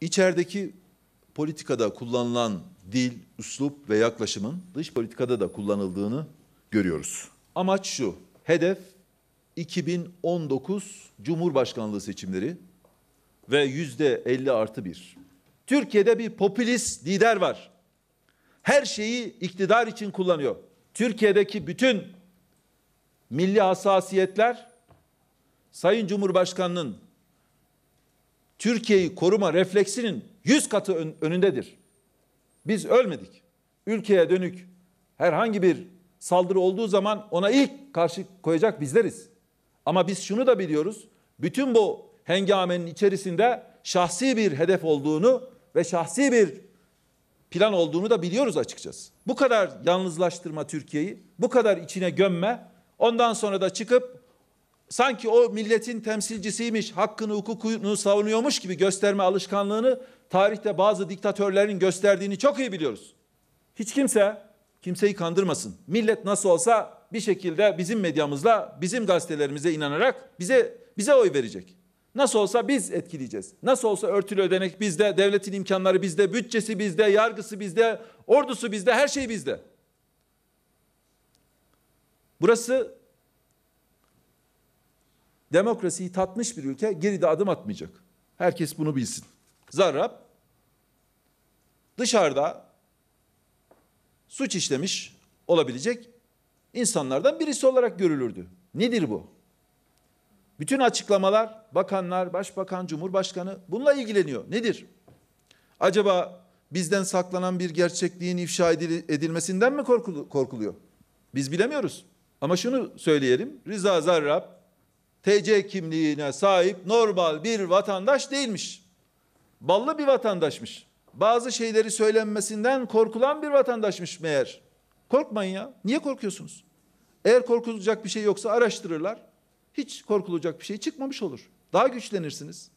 İçerideki politikada kullanılan dil, üslup ve yaklaşımın dış politikada da kullanıldığını görüyoruz. Amaç şu, hedef 2019 Cumhurbaşkanlığı seçimleri ve yüzde 50 artı bir. Türkiye'de bir popülist lider var. Her şeyi iktidar için kullanıyor. Türkiye'deki bütün milli hassasiyetler Sayın Cumhurbaşkanı'nın Türkiye'yi koruma refleksinin yüz katı ön, önündedir. Biz ölmedik. Ülkeye dönük herhangi bir saldırı olduğu zaman ona ilk karşı koyacak bizleriz. Ama biz şunu da biliyoruz. Bütün bu hengamenin içerisinde şahsi bir hedef olduğunu ve şahsi bir plan olduğunu da biliyoruz açıkçası. Bu kadar yalnızlaştırma Türkiye'yi, bu kadar içine gömme, ondan sonra da çıkıp sanki o milletin temsilcisiymiş, hakkını, hukukunu savunuyormuş gibi gösterme alışkanlığını tarihte bazı diktatörlerin gösterdiğini çok iyi biliyoruz. Hiç kimse kimseyi kandırmasın. Millet nasıl olsa bir şekilde bizim medyamızla, bizim gazetelerimize inanarak bize bize oy verecek. Nasıl olsa biz etkileyeceğiz. Nasıl olsa örtülü ödenek bizde, devletin imkanları bizde, bütçesi bizde, yargısı bizde, ordusu bizde, her şey bizde. Burası demokrasiyi tatmış bir ülke geride adım atmayacak. Herkes bunu bilsin. Zarrab dışarıda suç işlemiş olabilecek insanlardan birisi olarak görülürdü. Nedir bu? Bütün açıklamalar, bakanlar, başbakan, cumhurbaşkanı bununla ilgileniyor. Nedir? Acaba bizden saklanan bir gerçekliğin ifşa edilmesinden mi korkuluyor? Biz bilemiyoruz. Ama şunu söyleyelim. Rıza Zarrab TC kimliğine sahip normal bir vatandaş değilmiş. Ballı bir vatandaşmış. Bazı şeyleri söylenmesinden korkulan bir vatandaşmış meğer. Korkmayın ya. Niye korkuyorsunuz? Eğer korkulacak bir şey yoksa araştırırlar. Hiç korkulacak bir şey çıkmamış olur. Daha güçlenirsiniz.